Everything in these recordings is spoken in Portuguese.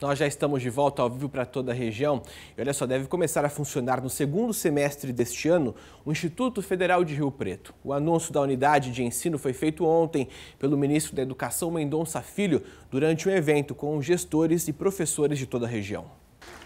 Nós já estamos de volta ao vivo para toda a região. E olha só, deve começar a funcionar no segundo semestre deste ano o Instituto Federal de Rio Preto. O anúncio da unidade de ensino foi feito ontem pelo ministro da Educação Mendonça Filho durante um evento com gestores e professores de toda a região.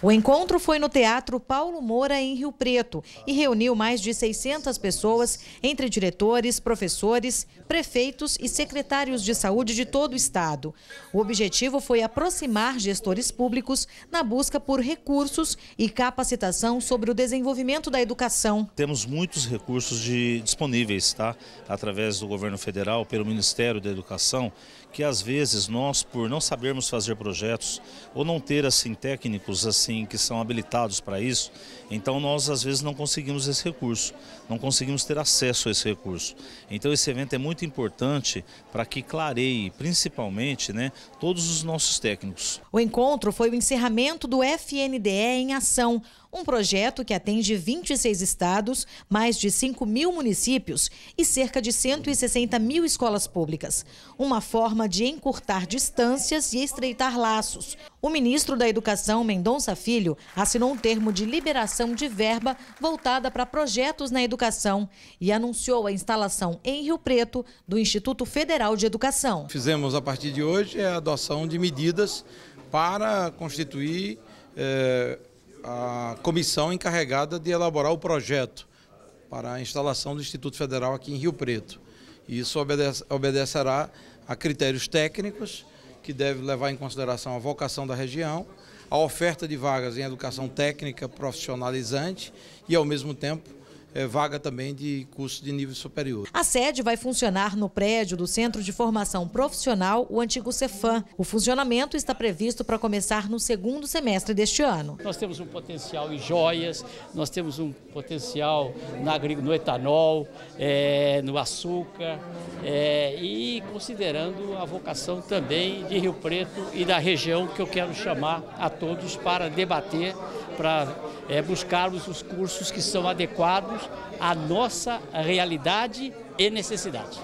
O encontro foi no Teatro Paulo Moura, em Rio Preto, e reuniu mais de 600 pessoas, entre diretores, professores, prefeitos e secretários de saúde de todo o estado. O objetivo foi aproximar gestores públicos na busca por recursos e capacitação sobre o desenvolvimento da educação. Temos muitos recursos de, disponíveis, tá? Através do governo federal, pelo Ministério da Educação, que às vezes nós, por não sabermos fazer projetos ou não ter assim técnicos assim assim que são habilitados para isso, então nós às vezes não conseguimos esse recurso, não conseguimos ter acesso a esse recurso. Então esse evento é muito importante para que clareie, principalmente, né, todos os nossos técnicos. O encontro foi o encerramento do FNDE em ação um projeto que atende 26 estados, mais de 5 mil municípios e cerca de 160 mil escolas públicas. Uma forma de encurtar distâncias e estreitar laços. O ministro da Educação, Mendonça Filho, assinou um termo de liberação de verba voltada para projetos na educação e anunciou a instalação em Rio Preto do Instituto Federal de Educação. Fizemos a partir de hoje é a adoção de medidas para constituir eh, a comissão encarregada de elaborar o projeto para a instalação do Instituto Federal aqui em Rio Preto. Isso obedece, obedecerá a critérios técnicos, que deve levar em consideração a vocação da região, a oferta de vagas em educação técnica profissionalizante e, ao mesmo tempo, é, vaga também de curso de nível superior. A sede vai funcionar no prédio do Centro de Formação Profissional, o antigo Cefam. O funcionamento está previsto para começar no segundo semestre deste ano. Nós temos um potencial em joias, nós temos um potencial no etanol, é, no açúcar é, e considerando a vocação também de Rio Preto e da região que eu quero chamar a todos para debater, para é, buscarmos os cursos que são adequados à nossa realidade e necessidade.